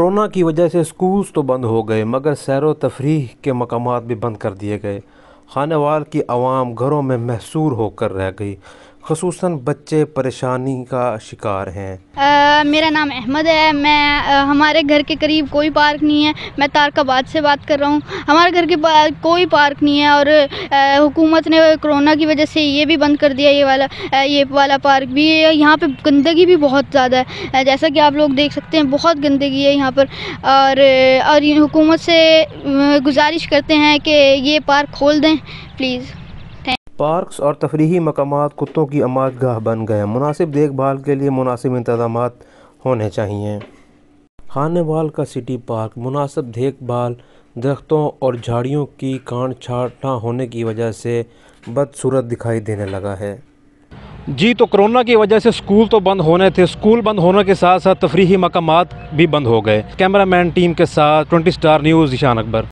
corona की वजह से स्कूल्स तो बंद हो गए मगर सैर व तफरी के मकाम भी बंद कर दिए गए खानवाल की आवाम घरों में महसूर होकर रह गई खसूस बच्चे परेशानी का शिकार हैं मेरा नाम अहमद है मैं आ, हमारे घर के करीब कोई पार्क नहीं है मैं तारकाबाद से बात कर रहा हूँ हमारे घर के पास कोई पार्क नहीं है और आ, हुकूमत ने कोरोना की वजह से ये भी बंद कर दिया ये वाला आ, ये वाला पार्क भी यहाँ पर गंदगी भी बहुत ज़्यादा है जैसा कि आप लोग देख सकते हैं बहुत गंदगी है यहाँ पर और और हुकूमत से गुजारिश करते हैं कि ये पार्क खोल दें प्लीज़ पार्कस और तफरी मकाम कुत्तों की अमाज गाह बन गए मुनासिब देखभाल के लिए मुनासिब इंतजाम होने चाहिए खानेवाल का सिटी पार्क मुनासिब देखभाल दरख्तों और झाड़ियों की कांड छाट ना होने की वजह से बदसूरत दिखाई देने लगा है जी तो कोरोना की वजह से स्कूल तो बंद होने थे स्कूल बंद होने के साथ साथ तफरीही मकाम भी बंद हो गए कैमरामैन टीम के साथ twenty star news Ishaan Akbar